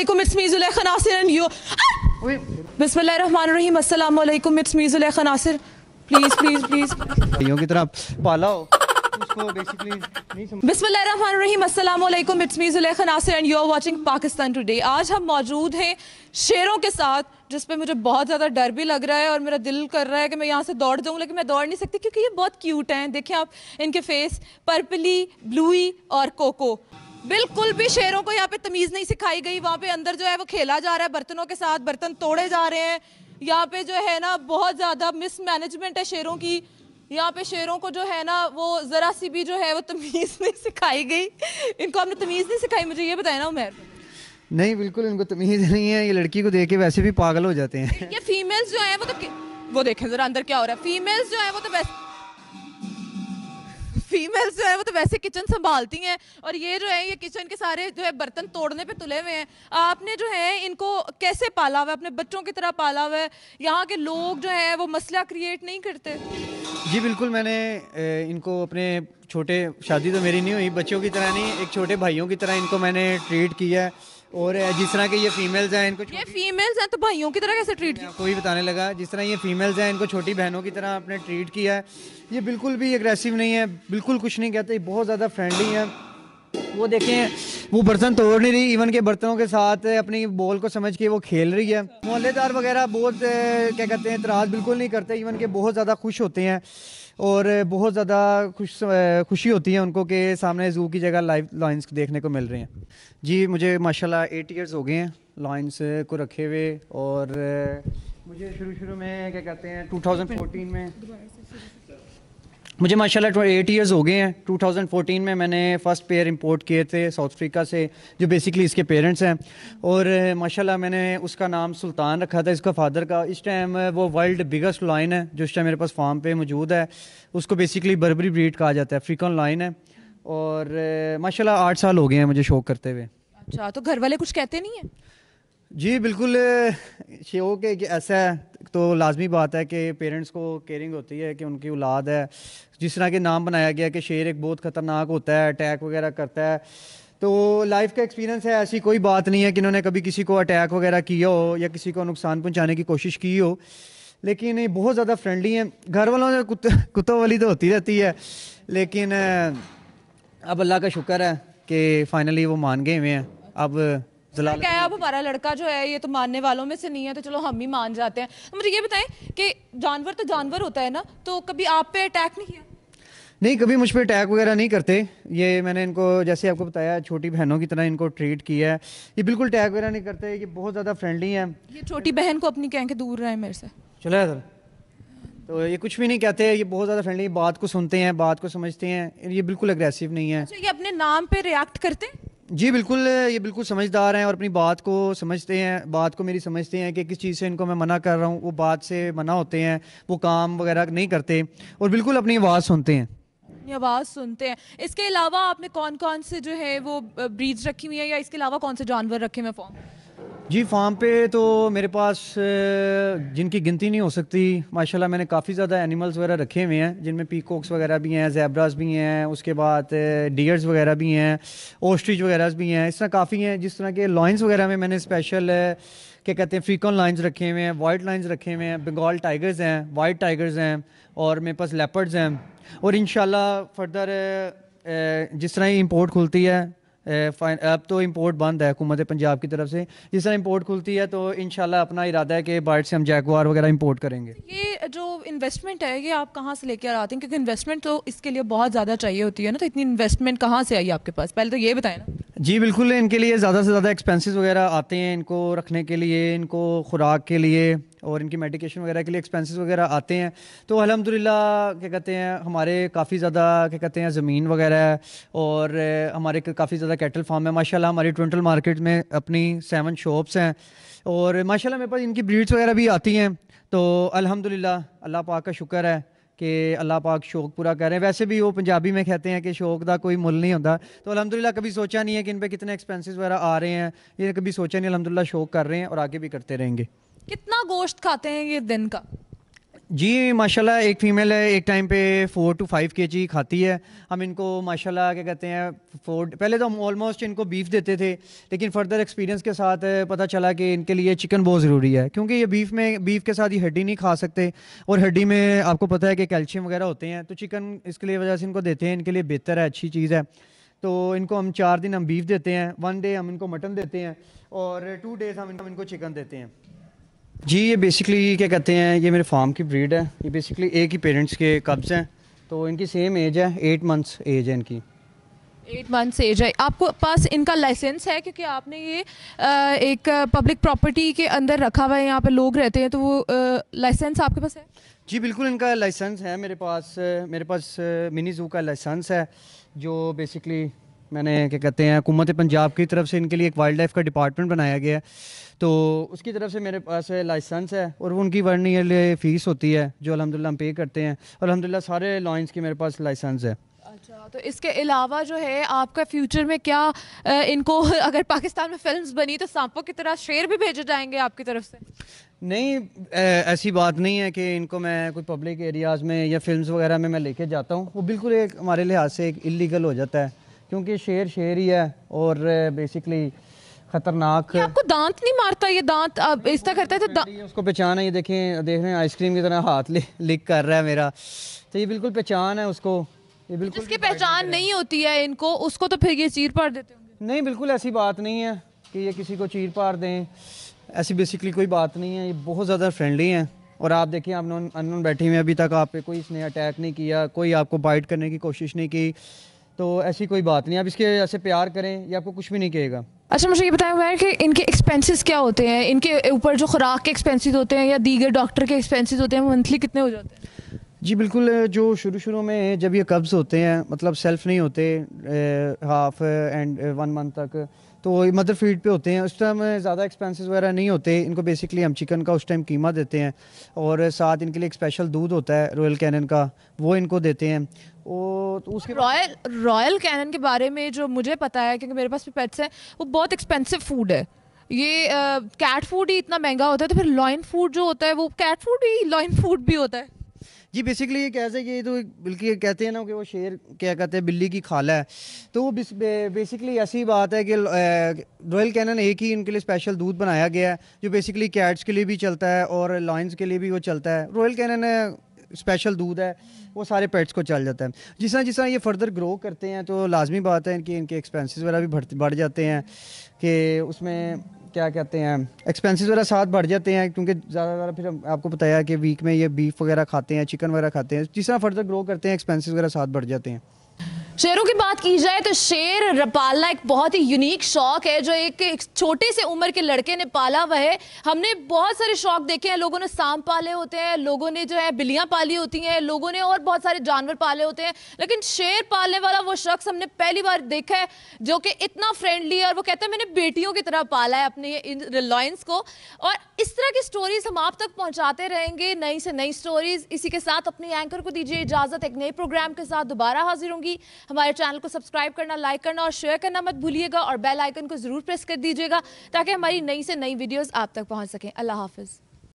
Assalamualaikum. It's me Zulaikha Nasir and you. Bismillahirrahmanirrahim. Assalamualaikum. It's me Zulaikha Nasir. Please, please, please. भाइयों की तरफ पालाओ उसको basically नहीं समझ बिस्मिल्लाहिर्रहमानिर्रहीम अस्सलाम वालेकुम it's me Zulekha Nasir and you are watching Pakistan today आज हम मौजूद हैं शेरों के साथ जिस पे मुझे बहुत ज़्यादा डर भी लग रहा है और मेरा दिल कर रहा है कि मैं यहाँ से दौड़ जाऊँ लेकिन मैं दौड़ नहीं सकती क्योंकि ये बहुत क्यूट हैं देखें आप इनके फेस पर्पली ब्लूई और कोको बिल्कुल भी शेरों को यहाँ पे तमीज़ नहीं सिखाई गई वहाँ पे अंदर जो है वो खेला जा रहा है बर्तनों के साथ बर्तन तोड़े जा रहे हैं यहाँ पे जो है ना बहुत ज़्यादा मिसमैनेजमेंट है शेरों की यहाँ पे शेरों को जो है ना वो ज़रा सी भी जो है वो तमीज़ नहीं सिखाई गई इनको आपने तमीज़ नहीं सिखाई मुझे ये बताया ना उमेर नहीं बिल्कुल इनको तमीज़ नहीं है ये लड़की को देख के वैसे भी पागल हो जाते हैं ये फीमेल्स जो है वो तो वो देखें ज़रा अंदर क्या हो रहा है फीमेल्स जो है वो तो वैसे फीमेल्स जो है वो तो वैसे किचन संभालती हैं और ये जो है ये किचन के सारे जो है बर्तन तोड़ने पे तुले हुए हैं आपने जो है इनको कैसे पाला हुआ है अपने बच्चों की तरह पाला हुआ है यहाँ के लोग जो है वो मसला क्रिएट नहीं करते जी बिल्कुल मैंने इनको अपने छोटे शादी तो मेरी नहीं हुई बच्चों की तरह नहीं एक छोटे भाइयों की तरह इनको मैंने ट्रीट किया है और जिस तरह के ये फीमेल्स हैं इनको ये फीमेल्स हैं तो भाइयों की तरह कैसे ट्रीट किया कोई बताने लगा जिस तरह ये फीमेल्स हैं इनको छोटी बहनों की तरह आपने ट्रीट किया है ये बिल्कुल भी एग्रेसिव नहीं है बिल्कुल कुछ नहीं कहते बहुत ज़्यादा फ्रेंडली हैं वो देखें वो बर्तन तोड़ नहीं रही इवन के बर्तनों के साथ अपनी बॉल को समझ के वो खेल रही है मोहल्लेदार वगैरह बहुत क्या कहते हैं इतराज बिल्कुल नहीं करते इवन के बहुत ज़्यादा खुश होते हैं और बहुत ज़्यादा खुश खुशी होती है उनको कि सामने जू की जगह लाइव लॉइंस देखने को मिल रहे हैं जी मुझे माशाल्लाह एट ईयर्स हो गए हैं लॉइंस को रखे हुए और मुझे शुरू शुरू में क्या कहते हैं 2014 में मुझे माशाल्लाह एट ईयर्स हो गए हैं 2014 में मैंने फ़र्स्ट पेयर इंपोर्ट किए थे साउथ अफ्रीका से जो बेसिकली इसके पेरेंट्स हैं और eh, माशाल्लाह मैंने उसका नाम सुल्तान रखा था इसका फादर का इस टाइम eh, वो वर्ल्ड बिगेस्ट लाइन है जो इस टाइम मेरे पास फार्म पे मौजूद है उसको बेसिकली बर्बरी ब्रीड कहा जाता है अफ्रीकन लाइन है और eh, माशाला आठ साल हो गए हैं मुझे शौक करते हुए अच्छा तो घर वाले कुछ कहते नहीं हैं जी बिल्कुल शो के कि ऐसा है तो लाजमी बात है कि पेरेंट्स को केयरिंग होती है कि उनकी औलाद है जिस तरह के नाम बनाया गया कि शेर एक बहुत ख़तरनाक होता है अटैक वगैरह करता है तो लाइफ का एक्सपीरियंस है ऐसी कोई बात नहीं है कि इन्होंने कभी किसी को अटैक वगैरह किया हो या किसी को नुकसान पहुँचाने की कोशिश की हो लेकिन ये बहुत ज़्यादा फ्रेंडली हैं घर वालों से कुत, वाली तो होती रहती है लेकिन अब अल्लाह का शुक्र है कि फ़ाइनली वो मान गए हुए हैं अब क्या है अब हमारा लड़का जो है ये तो मानने वालों में से नहीं है तो चलो हम ही मान जाते हैं तो मुझे ये बताएं कि जानवर तो जानवर होता है ना तो कभी आप पे अटैक नहीं किया नहीं कभी मुझ पर अटैक वगैरह नहीं करते ये मैंने इनको जैसे आपको बताया छोटी बहनों की तरह इनको ट्रीट किया है ये बिल्कुल अटैक वगैरह नहीं करते ये बहुत ज़्यादा फ्रेंडली है ये छोटी बहन को अपनी कह के दूर रहे मेरे से चलो सर तो ये कुछ भी नहीं कहते ये बहुत ज़्यादा फ्रेंडली बात को सुनते हैं बात को समझते हैं ये बिल्कुल अग्रेसिव नहीं है अच्छा, ये अपने नाम पर रिएक्ट करते हैं जी बिल्कुल ये बिल्कुल समझदार हैं और अपनी बात को समझते हैं बात को मेरी समझते हैं कि किस चीज़ से इनको मैं मना कर रहा हूँ वो बात से मना होते हैं वो काम वगैरह नहीं करते और बिल्कुल अपनी आवाज़ सुनते हैं आवाज़ सुनते हैं इसके अलावा आपने कौन कौन से जो है वो ब्रीड्स रखी हुई है या इसके अलावा कौन से जानवर रखे हुए फॉर्म जी फार्म पे तो मेरे पास जिनकी गिनती नहीं हो सकती माशाल्लाह मैंने काफ़ी ज़्यादा एनिमल्स वगैरह रखे हुए हैं जिनमें पीकॉक्स वगैरह भी हैं जैब्राज भी हैं उसके बाद डियर्स वगैरह भी हैं ओस्ट्रिच वगैरह भी हैं इस तरह काफ़ी हैं जिस तरह के लॉइंस वगैरह में मैंने स्पेशल क्या कहते हैं फ्रीकॉन लाइन्स रखे हुए हैं वाइट लाइन्स रखे हुए हैं बंगाल टाइगर्स हैं वाइट टाइगर्स हैं और मेरे पास लेपर्ड्स हैं और इन फर्दर जिस तरह ही इम्पोर्ट खुलती है अब तो इम्पोर्ट बंद है हुकूमत पंजाब की तरफ से जिस तरह इम्पोर्ट खुलती है तो इन अपना इरादा है कि बाइट से हम जैकवार वगैरह इम्पोर्ट करेंगे ये जो इन्वेस्टमेंट है ये आप कहाँ से लेकर आते हैं क्योंकि इन्वेस्टमेंट तो इसके लिए बहुत ज़्यादा चाहिए होती है ना तो इतनी इन्वेस्टमेंट कहाँ से आई आपके पास पहले तो ये बताएं ना जी बिल्कुल इनके लिए ज़्यादा से ज़्यादा एक्सपेंसेस वगैरह आते हैं इनको रखने के लिए इनको खुराक के लिए और इनकी मेडिकेशन वगैरह के लिए एक्सपेंसेस वगैरह आते हैं तो अलहमदिल्ला क्या कहते हैं हमारे काफ़ी ज़्यादा क्या कहते हैं ज़मीन वगैरह है और हमारे काफ़ी ज़्यादा कैटल फार्म है माशाल्लाह हमारी ट्वेंटल मार्केट में अपनी सेवन शॉप्स हैं और माशाल्लाह मेरे पास इनकी ब्रीड्स वगैरह भी आती हैं तो अलहमदिल्ला अल्लाह पाक का शुक्र है ਕਿ पाक शौक पूरा कर रहे हैं वैसे भी वो पंजाबी में कहते हैं कि शौक का कोई मुल नहीं ਹੁੰਦਾ तो अलहमदिल्ला कभी सोचा नहीं है कि इन पर कितने एक्सपेंसिस वगैरह आ रहे हैं ये कभी सोचा नहीं अलहमदिल्ला शौक कर रहे हैं और आगे भी करते रहेंगे कितना गोश्त खाते हैं ये दिन का जी माशाल्लाह एक फ़ीमेल है एक टाइम पे फोर टू फाइव के जी खाती है हम इनको माशाल्लाह क्या कहते हैं फोर पहले तो हम ऑलमोस्ट इनको बीफ देते थे लेकिन फर्दर एक्सपीरियंस के साथ पता चला कि इनके लिए चिकन बहुत ज़रूरी है क्योंकि ये बीफ में बीफ के साथ ये हड्डी नहीं खा सकते और हड्डी में आपको पता है कि कैल्शियम वगैरह होते हैं तो चिकन इसके लिए वजह से इनको देते हैं इनके लिए बेहतर है अच्छी चीज़ है तो इनको हम चार दिन हम बीफ देते हैं वन डे हम इनको मटन देते हैं और टू डेज़ हम इनको चिकन देते हैं जी ये बेसिकली क्या कहते हैं ये मेरे फार्म की ब्रीड है ये बेसिकली एक ही पेरेंट्स के कब्ज़ हैं तो इनकी सेम एज है एट मंथ्स एज है इनकी एट मंथ्स एज है आपको पास इनका लाइसेंस है क्योंकि आपने ये एक पब्लिक प्रॉपर्टी के अंदर रखा हुआ है यहाँ पे लोग रहते हैं तो वो लाइसेंस आपके पास है जी बिल्कुल इनका लाइसेंस है मेरे पास मेरे पास मिनी जू का लाइसेंस है जो बेसिकली मैंने क्या कहते हैं हुकूमत पंजाब की तरफ से इनके लिए एक वाइल्ड लाइफ का डिपार्टमेंट बनाया गया है तो उसकी तरफ से मेरे पास लाइसेंस है और वो उनकी वन ईयरली फ़ीस होती है जो अलहमदिल्ला हम पे करते हैं और अलहमदिल्ला सारे लॉइंस की मेरे पास लाइसेंस है अच्छा तो इसके अलावा जो है आपका फ्यूचर में क्या आ, इनको अगर पाकिस्तान में फिल्म्स बनी तो सांपों की तरह शेर भी भेजे जाएंगे आपकी तरफ से नहीं ऐसी बात नहीं है कि इनको मैं कोई पब्लिक एरियाज़ में या फिल्म्स वगैरह में मैं लेके जाता हूँ वो बिल्कुल एक हमारे लिहाज से एक इलीगल हो जाता है क्योंकि शेर शेर ही है और बेसिकली खतरनाक आपको दांत नहीं मारता ये दांत अब इस तरह करता है तो दा... उसको पहचान है ये देखें देख रहे हैं आइसक्रीम की तरह हाथ लिख कर रहा है मेरा तो ये बिल्कुल पहचान है उसको ये बिल्कुल इसकी पहचान नहीं होती है इनको उसको तो फिर ये चीर पार देते होंगे नहीं बिल्कुल ऐसी बात नहीं है कि ये किसी को चीर पार दें ऐसी बेसिकली कोई बात नहीं है ये बहुत ज़्यादा फ्रेंडली हैं और आप देखिए आप अननोन बैठी हुई अभी तक आप पे कोई इसने अटैक नहीं किया कोई आपको बाइट करने की कोशिश नहीं की तो ऐसी कोई बात नहीं आप इसके ऐसे प्यार करें ये आपको कुछ भी नहीं कहेगा अच्छा मुझे ये बताया हुआ है कि इनके एक्सपेंसेस क्या होते हैं इनके ऊपर जो खुराक के एक्सपेंसेस होते हैं या दीगर डॉक्टर के एक्सपेंसेस होते हैं मंथली कितने हो जाते हैं जी बिल्कुल जो शुरू शुरू में जब ये कब्ज़ होते हैं मतलब सेल्फ नहीं होते हाफ एंड वन मंथ तक तो मदर फीड पे होते हैं उस टाइम ज़्यादा एक्सपेंसेस वगैरह नहीं होते इनको बेसिकली हम चिकन का उस टाइम कीमा देते हैं और साथ इनके लिए एक स्पेशल दूध होता है रॉयल कैनन का वो इनको देते हैं और तो उसके रॉयल रॉयल कैनन के बारे में जो मुझे पता है क्योंकि मेरे पास भी पेट्स हैं वो बहुत एक्सपेंसिव फूड है ये कैट फूड ही इतना महंगा होता है तो फिर लॉइन फूड जो होता है वो कैट फूड ही लॉइन फूड भी होता है जी बेसिकली ये कैसे कि तो बल्कि कहते हैं ना कि वो शेर क्या कहते हैं बिल्ली की खाला है तो वो बेसिकली ऐसी बात है कि रॉयल कैनन एक ही इनके लिए स्पेशल दूध बनाया गया है जो बेसिकली कैट्स के लिए भी चलता है और लॉयंस के लिए भी वो चलता है रॉयल कैनन स्पेशल दूध है वो सारे पेट्स को चल जाता है जिस तरह जिस तरह ये फर्दर ग्रो करते हैं तो लाजमी बात है कि इनके एक्सपेंसेस वगैरह भी बढ़ जाते हैं कि उसमें क्या कहते हैं एक्सपेंसेस वगैरह साथ बढ़ जाते हैं क्योंकि ज़्यादा ज़्यादा फिर आपको बताया कि वीक में ये बीफ वगैरह खाते हैं चिकन वगैरह खाते हैं जिस तरह फर्दर ग्रो करते हैं एक्सपेंसेस वगैरह साथ बढ़ जाते हैं शेरों की बात की जाए तो शेर पालना एक बहुत ही यूनिक शौक है जो एक, एक छोटे से उम्र के लड़के ने पाला वह है हमने बहुत सारे शौक देखे हैं लोगों ने सांप पाले होते हैं लोगों ने जो है बिल्लियाँ पाली होती हैं लोगों ने और बहुत सारे जानवर पाले होते हैं लेकिन शेर पालने वाला वो शख्स हमने पहली बार देखा है जो कि इतना फ्रेंडली है और वो कहते हैं मैंने बेटियों की तरह पाला है अपने इन रिलायंस को और इस तरह की स्टोरीज हम आप तक पहुँचाते रहेंगे नई से नई स्टोरीज इसी के साथ अपने एंकर को दीजिए इजाज़त एक नए प्रोग्राम के साथ दोबारा हाजिर होंगी हमारे चैनल को सब्सक्राइब करना लाइक करना और शेयर करना मत भूलिएगा और बेल आइकन को ज़रूर प्रेस कर दीजिएगा ताकि हमारी नई से नई वीडियोज़ आप तक पहुँच सकें अल्लाह हाफिज़